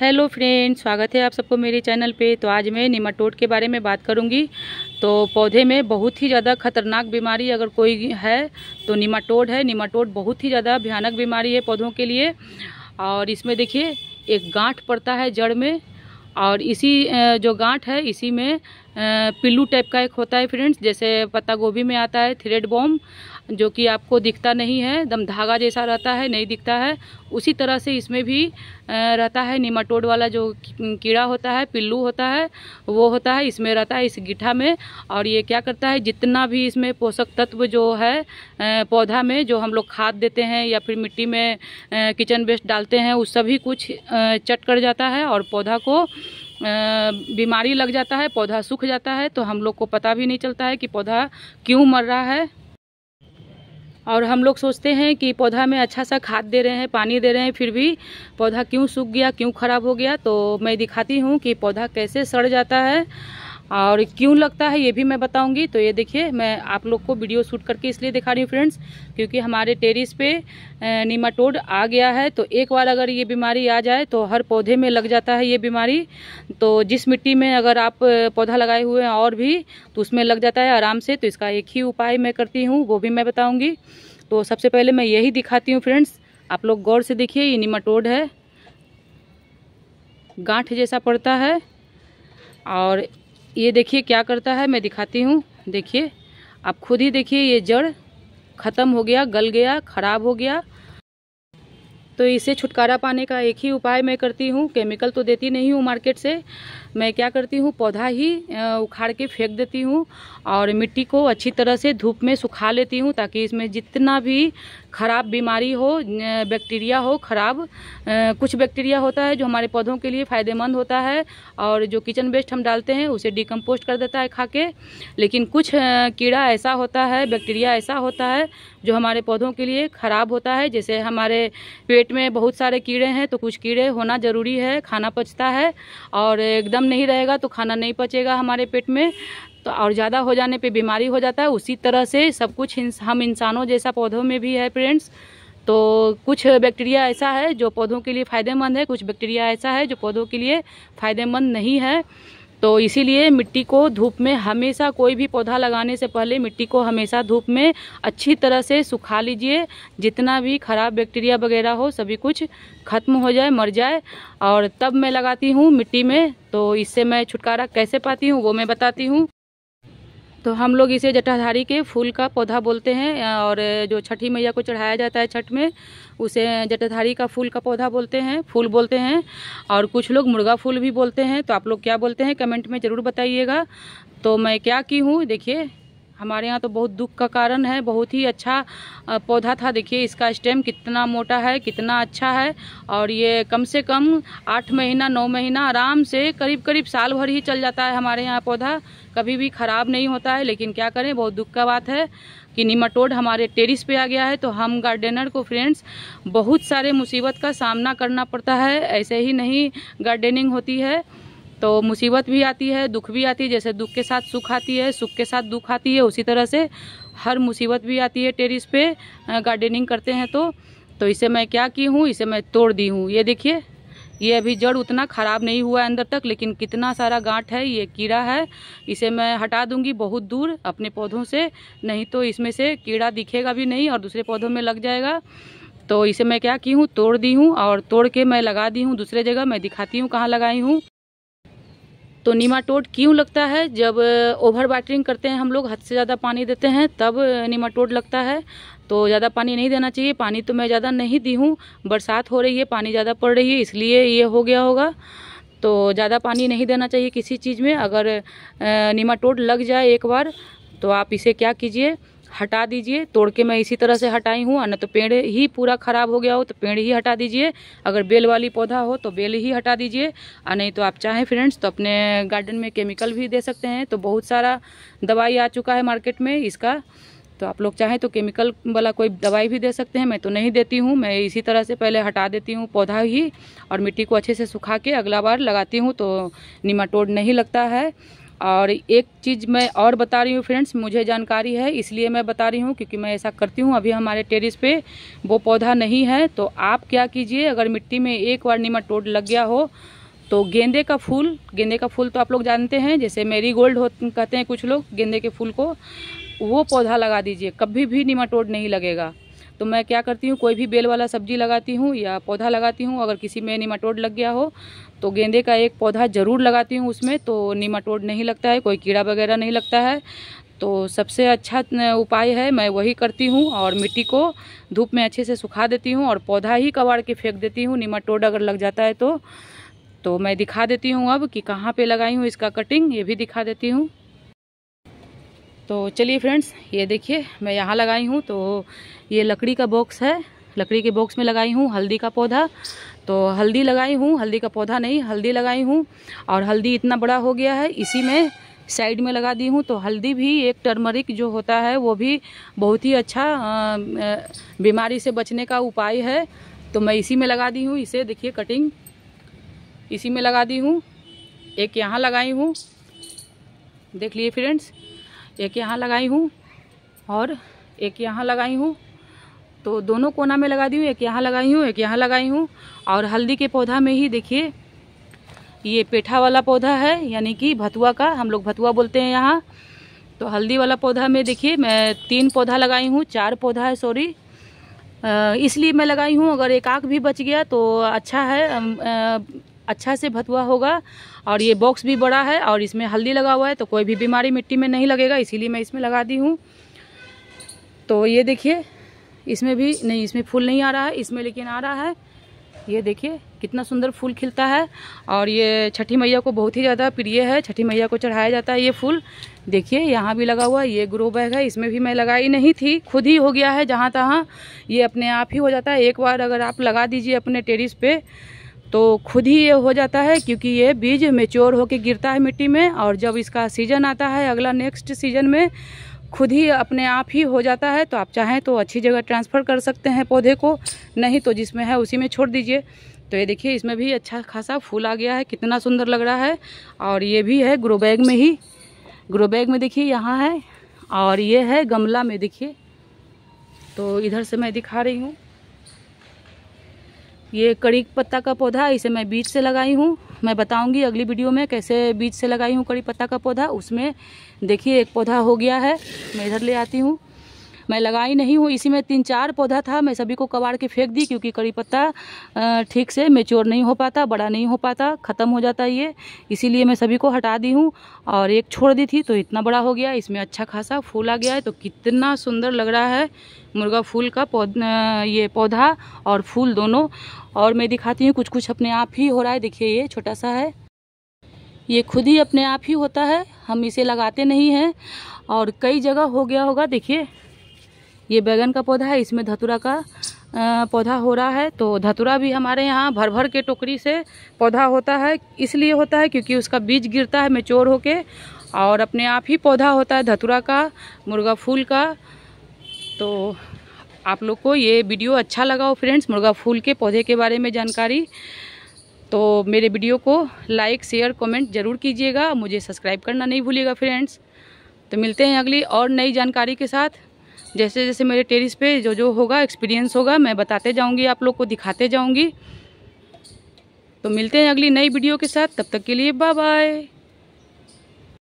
hello friends स्वागत है आप सबको मेरे चैनल पे तो आज मैं निमाटोड के बारे में बात करूंगी तो पौधे में बहुत ही ज़्यादा खतरनाक बीमारी अगर कोई है तो निमाटोड है निमाटोड बहुत ही ज़्यादा भयानक बीमारी है पौधों के लिए और इसमें देखिए एक गांठ पड़ता है जड़ में और इसी जो गांठ है इसी में पिल्लू टाइप का एक होता है फ्रेंड्स जैसे पत्ता गोभी में आता है थ्रेड बॉम जो कि आपको दिखता नहीं है दम धागा जैसा रहता है नहीं दिखता है उसी तरह से इसमें भी रहता है निमाटोड वाला जो कीड़ा होता है पिल्लू होता है वो होता है इसमें रहता है इस गिठा में और ये क्या करता है जितना भी इसमें पोषक तत्व जो है पौधा में जो हम लोग खाद देते हैं या फिर मिट्टी में किचन वेस्ट डालते हैं उस सभी कुछ चट कर जाता है और पौधा को बीमारी लग जाता है पौधा सूख जाता है तो हम लोग को पता भी नहीं चलता है कि पौधा क्यों मर रहा है और हम लोग सोचते हैं कि पौधा में अच्छा सा खाद दे रहे हैं पानी दे रहे हैं फिर भी पौधा क्यों सूख गया क्यों ख़राब हो गया तो मैं दिखाती हूँ कि पौधा कैसे सड़ जाता है और क्यों लगता है ये भी मैं बताऊंगी तो ये देखिए मैं आप लोग को वीडियो शूट करके इसलिए दिखा रही हूँ फ्रेंड्स क्योंकि हमारे टेरिस पे निमाटोड आ गया है तो एक बार अगर ये बीमारी आ जाए तो हर पौधे में लग जाता है ये बीमारी तो जिस मिट्टी में अगर आप पौधा लगाए हुए हैं और भी तो उसमें लग जाता है आराम से तो इसका एक ही उपाय मैं करती हूँ वो भी मैं बताऊँगी तो सबसे पहले मैं यही दिखाती हूँ फ्रेंड्स आप लोग गौर से देखिए ये निमाटोड है गांठ जैसा पड़ता है और ये देखिए क्या करता है मैं दिखाती हूँ देखिए आप खुद ही देखिए ये जड़ ख़त्म हो गया गल गया ख़राब हो गया तो इसे छुटकारा पाने का एक ही उपाय मैं करती हूँ केमिकल तो देती नहीं हूँ मार्केट से मैं क्या करती हूँ पौधा ही उखाड़ के फेंक देती हूँ और मिट्टी को अच्छी तरह से धूप में सुखा लेती हूँ ताकि इसमें जितना भी खराब बीमारी हो बैक्टीरिया हो खराब कुछ बैक्टीरिया होता है जो हमारे पौधों के लिए फ़ायदेमंद होता है और जो किचन वेस्ट हम डालते हैं उसे डिकम्पोस्ट कर देता है खा के लेकिन कुछ कीड़ा ऐसा होता है बैक्टीरिया ऐसा होता है जो हमारे पौधों के लिए ख़राब होता है जैसे हमारे पेट में बहुत सारे कीड़े हैं तो कुछ कीड़े होना ज़रूरी है खाना पचता है और एकदम नहीं रहेगा तो खाना नहीं पचेगा हमारे पेट में तो और ज़्यादा हो जाने पे बीमारी हो जाता है उसी तरह से सब कुछ इंस, हम इंसानों जैसा पौधों में भी है फ्रेंड्स तो कुछ बैक्टीरिया ऐसा है जो पौधों के लिए फ़ायदेमंद है कुछ बैक्टीरिया ऐसा है जो पौधों के लिए फ़ायदेमंद नहीं है तो इसीलिए मिट्टी को धूप में हमेशा कोई भी पौधा लगाने से पहले मिट्टी को हमेशा धूप में अच्छी तरह से सुखा लीजिए जितना भी खराब बैक्टीरिया वगैरह हो सभी कुछ खत्म हो जाए मर जाए और तब मैं लगाती हूँ मिट्टी में तो इससे मैं छुटकारा कैसे पाती हूँ वो मैं बताती हूँ तो हम लोग इसे जटाधारी के फूल का पौधा बोलते हैं और जो छठी मैया को चढ़ाया जाता है छठ में उसे जटाधारी का फूल का पौधा बोलते हैं फूल बोलते हैं और कुछ लोग मुर्गा फूल भी बोलते हैं तो आप लोग क्या बोलते हैं कमेंट में ज़रूर बताइएगा तो मैं क्या की हूँ देखिए हमारे यहाँ तो बहुत दुख का कारण है बहुत ही अच्छा पौधा था देखिए इसका स्टेम कितना मोटा है कितना अच्छा है और ये कम से कम आठ महीना नौ महीना आराम से करीब करीब साल भर ही चल जाता है हमारे यहाँ पौधा कभी भी ख़राब नहीं होता है लेकिन क्या करें बहुत दुख का बात है कि निमाटोड हमारे टेरिस पे आ गया है तो हम गार्डनर को फ्रेंड्स बहुत सारे मुसीबत का सामना करना पड़ता है ऐसे ही नहीं गार्डनिंग होती है तो मुसीबत भी आती है दुख भी आती है जैसे दुख के साथ सुख आती है सुख के साथ दुख आती है उसी तरह से हर मुसीबत भी आती है टेरिस पे गार्डनिंग करते हैं तो तो इसे मैं क्या की हूँ इसे मैं तोड़ दी हूँ ये देखिए ये अभी जड़ उतना ख़राब नहीं हुआ है अंदर तक लेकिन कितना सारा गांठ है ये कीड़ा है इसे मैं हटा दूंगी बहुत दूर अपने पौधों से नहीं तो इसमें से कीड़ा दिखेगा भी नहीं और दूसरे पौधों में लग जाएगा तो इसे मैं क्या की हूँ तोड़ दी हूँ और तोड़ के मैं लगा दी हूँ दूसरे जगह मैं दिखाती हूँ कहाँ लगाई हूँ तो निमाटोड क्यों लगता है जब ओवर वाटरिंग करते हैं हम लोग हद से ज़्यादा पानी देते हैं तब निमाटोड लगता है तो ज़्यादा पानी नहीं देना चाहिए पानी तो मैं ज़्यादा नहीं दी हूँ बरसात हो रही है पानी ज़्यादा पड़ रही है इसलिए ये हो गया होगा तो ज़्यादा पानी नहीं देना चाहिए किसी चीज़ में अगर निमाटोड लग जाए एक बार तो आप इसे क्या कीजिए हटा दीजिए तोड़ के मैं इसी तरह से हटाई हूँ ना तो पेड़ ही पूरा ख़राब हो गया हो तो पेड़ ही हटा दीजिए अगर बेल वाली पौधा हो तो बेल ही हटा दीजिए और नहीं तो आप चाहें फ्रेंड्स तो अपने गार्डन में केमिकल भी दे सकते हैं तो बहुत सारा दवाई आ चुका है मार्केट में इसका तो आप लोग चाहें तो केमिकल वाला कोई दवाई भी दे सकते हैं मैं तो नहीं देती हूँ मैं इसी तरह से पहले हटा देती हूँ पौधा ही और मिट्टी को अच्छे से सुखा के अगला बार लगाती हूँ तो निमाटोड़ नहीं लगता है और एक चीज़ मैं और बता रही हूँ फ्रेंड्स मुझे जानकारी है इसलिए मैं बता रही हूँ क्योंकि मैं ऐसा करती हूँ अभी हमारे टेरिस पे वो पौधा नहीं है तो आप क्या कीजिए अगर मिट्टी में एक बार नीमाटोड लग गया हो तो गेंदे का फूल गेंदे का फूल तो आप लोग जानते हैं जैसे मेरी गोल्ड हो कहते हैं कुछ लोग गेंदे के फूल को वो पौधा लगा दीजिए कभी भी नीमाटोड नहीं लगेगा तो मैं क्या करती हूँ कोई भी बेल वाला सब्जी लगाती हूँ या पौधा लगाती हूँ अगर किसी में निमाटोड लग गया हो तो गेंदे का एक पौधा ज़रूर लगाती हूँ उसमें तो निमाटोड नहीं लगता है कोई कीड़ा वगैरह नहीं लगता है तो सबसे अच्छा उपाय है मैं वही करती हूँ और मिट्टी को धूप में अच्छे से सुखा देती हूँ और पौधा ही कबाड़ के फेंक देती हूँ निमाटोड अगर लग जाता है तो तो मैं दिखा देती हूँ अब कि कहाँ पे लगाई हूँ इसका कटिंग ये भी दिखा देती हूँ तो चलिए फ्रेंड्स ये देखिए मैं यहाँ लगाई हूँ तो ये लकड़ी का बॉक्स है लकड़ी के बॉक्स में लगाई हूँ हल्दी का पौधा तो हल्दी लगाई हूँ हल्दी का पौधा नहीं हल्दी लगाई हूँ और हल्दी इतना बड़ा हो गया है इसी में साइड में लगा दी हूँ तो हल्दी भी एक टर्मरिक जो होता है वो भी बहुत ही अच्छा बीमारी से बचने का उपाय है तो मैं इसी में लगा दी हूँ इसे देखिए कटिंग इसी में लगा दी हूँ एक यहाँ लगाई हूँ देख लिए फ्रेंड्स एक यहाँ लगाई हूँ और एक यहाँ लगाई हूँ तो दोनों कोना में लगा दी हूँ एक यहाँ लगाई हूँ एक यहाँ लगाई हूँ और हल्दी के पौधा में ही देखिए ये पेठा वाला पौधा है यानी कि भतुआ का हम लोग भतुआ बोलते हैं यहाँ तो हल्दी वाला पौधा में देखिए मैं तीन पौधा लगाई हूँ चार पौधा है सॉरी इसलिए मैं लगाई हूँ अगर एक आँख भी बच गया तो अच्छा है अच्छा से भतुआ होगा और ये बॉक्स भी बड़ा है और इसमें हल्दी लगा हुआ है तो कोई भी बीमारी मिट्टी में नहीं लगेगा इसीलिए मैं इसमें लगा दी हूँ तो ये देखिए इसमें भी नहीं इसमें फूल नहीं आ रहा है इसमें लेकिन आ रहा है ये देखिए कितना सुंदर फूल खिलता है और ये छठी मैया को बहुत ही ज़्यादा प्रिय है छठी मैया को चढ़ाया जाता है ये फूल देखिए यहाँ भी लगा हुआ है ये ग्रो बैग है इसमें भी मैं लगाई नहीं थी खुद ही हो गया है जहाँ तहाँ ये अपने आप ही हो जाता है एक बार अगर आप लगा दीजिए अपने टेरिस पे तो खुद ही ये हो जाता है क्योंकि ये बीज मेच्योर होकर गिरता है मिट्टी में और जब इसका सीज़न आता है अगला नेक्स्ट सीज़न में खुद ही अपने आप ही हो जाता है तो आप चाहें तो अच्छी जगह ट्रांसफ़र कर सकते हैं पौधे को नहीं तो जिसमें है उसी में छोड़ दीजिए तो ये देखिए इसमें भी अच्छा खासा फूल आ गया है कितना सुंदर लग रहा है और ये भी है ग्रो बैग में ही ग्रो बैग में देखिए यहाँ है और ये है गमला में देखिए तो इधर से मैं दिखा रही हूँ ये कड़ी पत्ता का पौधा इसे मैं बीज से लगाई हूँ मैं बताऊँगी अगली वीडियो में कैसे बीज से लगाई हूँ कड़ी पत्ता का पौधा उसमें देखिए एक पौधा हो गया है मैं इधर ले आती हूँ मैं लगाई नहीं हूँ इसी में तीन चार पौधा था मैं सभी को कबाड़ के फेंक दी क्योंकि कड़ी पत्ता ठीक से मेच्योर नहीं हो पाता बड़ा नहीं हो पाता ख़त्म हो जाता ये इसीलिए मैं सभी को हटा दी हूँ और एक छोड़ दी थी तो इतना बड़ा हो गया इसमें अच्छा खासा फूल आ गया है तो कितना सुंदर लग रहा है मुर्गा फूल का पौध ये पौधा और फूल दोनों और मैं दिखाती हूँ कुछ कुछ अपने आप ही हो रहा है देखिए ये छोटा सा है ये खुद ही अपने आप ही होता है हम इसे लगाते नहीं हैं और कई जगह हो गया होगा देखिए ये बैगन का पौधा है इसमें धतुरा का पौधा हो रहा है तो धतुरा भी हमारे यहाँ भर भर के टोकरी से पौधा होता है इसलिए होता है क्योंकि उसका बीज गिरता है मेचोर होके और अपने आप ही पौधा होता है धतुरा का मुर्गा फूल का तो आप लोग को ये वीडियो अच्छा लगा हो फ्रेंड्स मुर्गा फूल के पौधे के बारे में जानकारी तो मेरे वीडियो को लाइक शेयर कमेंट ज़रूर कीजिएगा मुझे सब्सक्राइब करना नहीं भूलिएगा फ्रेंड्स तो मिलते हैं अगली और नई जानकारी के साथ जैसे जैसे मेरे टेरिस पे जो जो होगा एक्सपीरियंस होगा मैं बताते जाऊँगी आप लोग को दिखाते जाऊँगी तो मिलते हैं अगली नई वीडियो के साथ तब तक के लिए बाय बाय